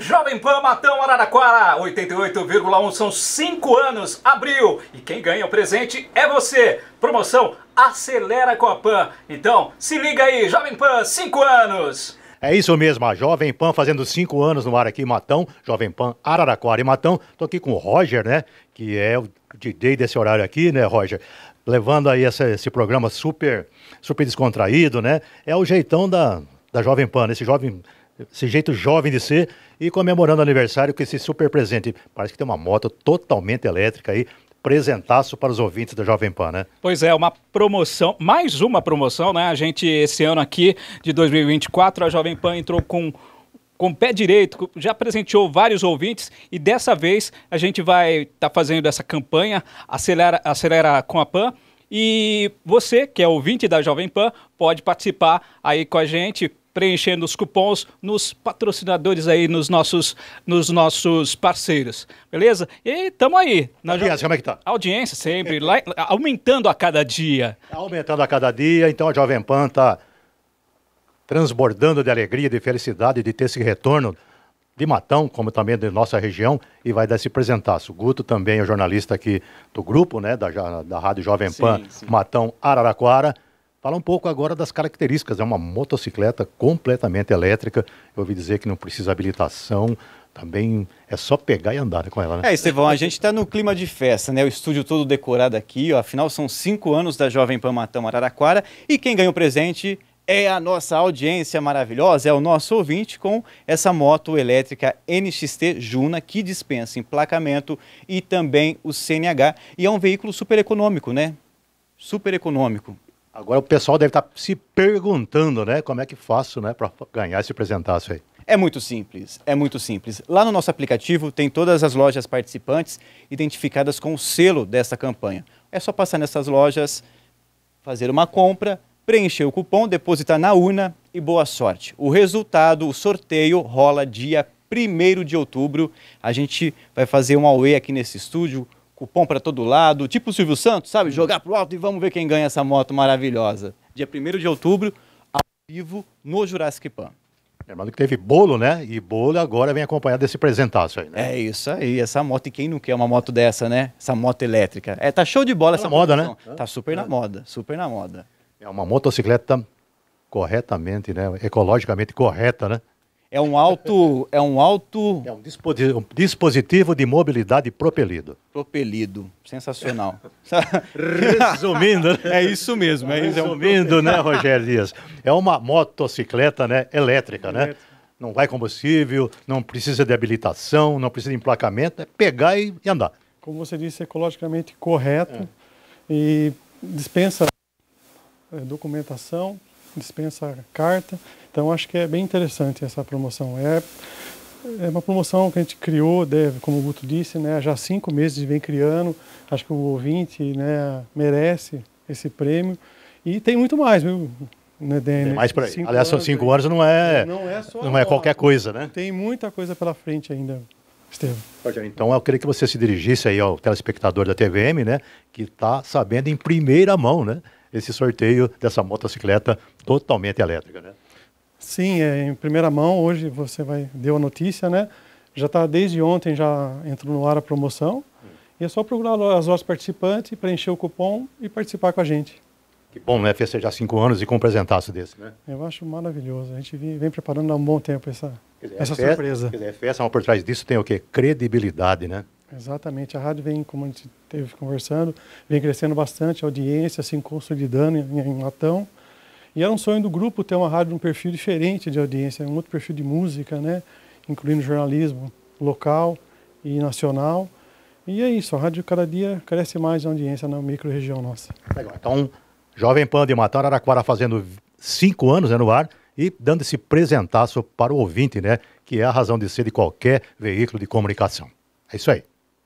Jovem Pan Matão Araraquara, 88,1 são 5 anos, abril. E quem ganha o presente é você. Promoção Acelera com a Pan. Então, se liga aí, Jovem Pan, 5 anos. É isso mesmo, a Jovem Pan fazendo cinco anos no ar aqui em Matão, Jovem Pan Araraquara e Matão. Tô aqui com o Roger, né, que é o DJ desse horário aqui, né, Roger? Levando aí essa, esse programa super, super descontraído, né? É o jeitão da, da Jovem Pan, né? esse jovem esse jeito jovem de ser e comemorando o aniversário com esse super presente. Parece que tem uma moto totalmente elétrica aí. Presentaço para os ouvintes da Jovem Pan, né? Pois é, uma promoção, mais uma promoção, né? A gente, esse ano aqui de 2024, a Jovem Pan entrou com com o pé direito, já presenteou vários ouvintes e dessa vez a gente vai estar tá fazendo essa campanha Acelera, Acelera com a Pan. E você, que é ouvinte da Jovem Pan, pode participar aí com a gente, preenchendo os cupons nos patrocinadores aí, nos nossos, nos nossos parceiros. Beleza? E tamo aí. Na audiência, como é que tá? Audiência sempre, lá, aumentando a cada dia. Tá aumentando a cada dia, então a Jovem Pan tá transbordando de alegria, de felicidade de ter esse retorno de Matão, como também de nossa região, e vai dar esse presentaço. O Guto também é jornalista aqui do grupo, né, da, da Rádio Jovem Pan, sim, sim. Matão Araraquara. Fala um pouco agora das características. É uma motocicleta completamente elétrica. Eu ouvi dizer que não precisa habilitação. Também é só pegar e andar né, com ela, né? É, Estevão, a gente está no clima de festa, né? O estúdio todo decorado aqui, ó. Afinal, são cinco anos da Jovem Pan Matão Araraquara. E quem ganhou o presente é a nossa audiência maravilhosa, é o nosso ouvinte com essa moto elétrica NXT Juna que dispensa emplacamento e também o CNH e é um veículo super econômico, né? Super econômico. Agora o pessoal deve estar tá se perguntando, né? Como é que faço, né, para ganhar esse presentaço aí? É muito simples, é muito simples. Lá no nosso aplicativo tem todas as lojas participantes identificadas com o selo dessa campanha. É só passar nessas lojas, fazer uma compra, preencher o cupom, depositar na urna e boa sorte. O resultado, o sorteio, rola dia 1 de outubro. A gente vai fazer um away aqui nesse estúdio cupom para todo lado, tipo o Silvio Santos, sabe? Jogar pro alto e vamos ver quem ganha essa moto maravilhosa. Dia 1 de outubro, ao vivo no Jurassic Pan. Lembrando é, que teve bolo, né? E bolo agora vem acompanhado desse presentaço aí, né? É isso aí, essa moto. E quem não quer uma moto dessa, né? Essa moto elétrica. É, tá show de bola tá essa na moda, né? Então. Tá super é. na moda, super na moda. É uma motocicleta corretamente, né? Ecologicamente correta, né? É um alto, é um alto. É um dispositivo de mobilidade propelido. Propelido, sensacional. Resumindo, né? é isso mesmo. É, é Resumindo, né, Rogério Dias? É uma motocicleta, né, elétrica, né? Não vai combustível, não precisa de habilitação, não precisa de emplacamento, é pegar e, e andar. Como você disse, ecologicamente correto é. e dispensa eh, documentação, dispensa carta. Então acho que é bem interessante essa promoção. É, é uma promoção que a gente criou, deve, né, como o Guto disse, né, já há cinco meses vem criando. Acho que o ouvinte né, merece esse prêmio. E tem muito mais, viu? Né, Tem mais pra... Cinco Aliás, são cinco né? anos, não é, não é, não é, é qualquer coisa, né? Tem muita coisa pela frente ainda. Estevam. Então. então eu queria que você se dirigisse aí ao telespectador da TVM, né? Que está sabendo em primeira mão, né? esse sorteio dessa motocicleta totalmente elétrica, né? Sim, é, em primeira mão, hoje você vai deu a notícia, né? Já está desde ontem, já entrou no ar a promoção. Hum. E é só procurar as lojas participantes, preencher o cupom e participar com a gente. Que bom, né? Festejar cinco anos e com um presentaço desse, né? Eu acho maravilhoso. A gente vem, vem preparando há um bom tempo essa, dizer, essa é festa, surpresa. Quer dizer, é festa, mas por trás disso tem o quê? Credibilidade, né? Exatamente, a rádio vem, como a gente teve conversando, vem crescendo bastante, a audiência se consolidando em, em Latão. E era um sonho do grupo ter uma rádio num perfil diferente de audiência, um outro perfil de música, né? incluindo jornalismo local e nacional. E é isso, a rádio cada dia cresce mais a audiência na micro-região nossa. Legal, então, Jovem Pan de Matar Araquara fazendo cinco anos né, no ar e dando esse presentaço para o ouvinte, né? Que é a razão de ser de qualquer veículo de comunicação. É isso aí.